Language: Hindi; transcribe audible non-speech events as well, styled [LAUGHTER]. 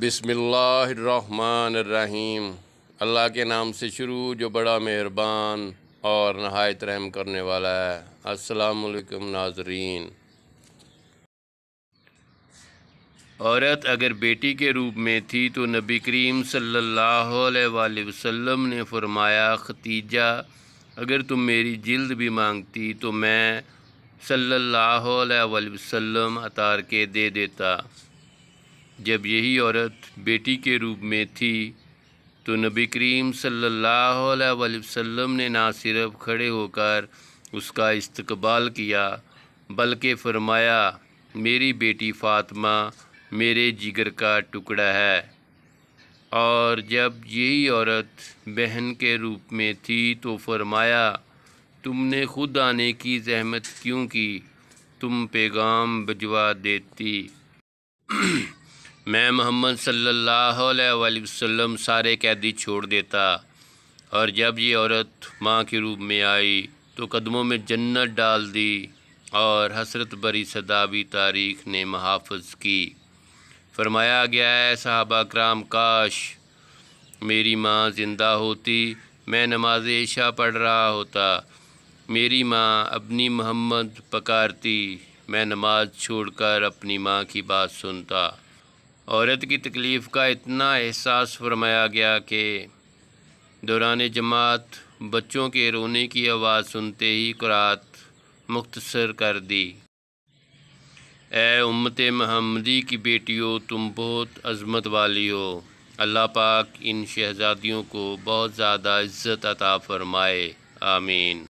बिसमीम अल्लाह के नाम से शुरू जो बड़ा मेहरबान और नहायत रहम करने वाला है वालेकुम नाजरीन औरत अगर बेटी के रूप में थी तो नबी करीम सल्लल्लाहु अलैहि वसल्लम ने फरमाया खतीजा अगर तुम मेरी जिल्द भी मांगती तो मैं सल्लल्लाहु अलैहि वसल्लम अतार के दे देता जब यही औरत बेटी के रूप में थी तो नबी करीम सल्लल्लाहु ने ना सिर्फ खड़े होकर उसका इस्तकबाल किया बल्कि फरमाया मेरी बेटी फ़ातमा मेरे जिगर का टुकड़ा है और जब यही औरत बहन के रूप में थी तो फरमाया तुमने खुद आने की जहमत क्यों की तुम पैगाम भजवा देती [CLEARS THROAT] मैं मोहम्मद सल्लल्लाहु अलैहि वसल्लम सारे कैदी छोड़ देता और जब ये औरत माँ के रूप में आई तो कदमों में जन्नत डाल दी और हसरत बरी सदाबी तारीख ने महाफज की फरमाया गया है साहबा कराम काश मेरी माँ ज़िंदा होती मैं नमाज ऐशा पढ़ रहा होता मेरी माँ अपनी मोहम्मद पकारती मैं नमाज़ छोड़कर अपनी माँ की बात सुनता औरत की तकलीफ़ का इतना एहसास फरमाया गया कि दौरान जमात बच्चों के रोने की आवाज़ सुनते ही कुरात मुख्तसर कर दी ए उम्मत महमदी की बेटियों तुम बहुत अजमत वाली हो अल्लाह पाक इन शहज़ादियों को बहुत ज़्यादा इज़्ज़त अता फ़रमाए आमीन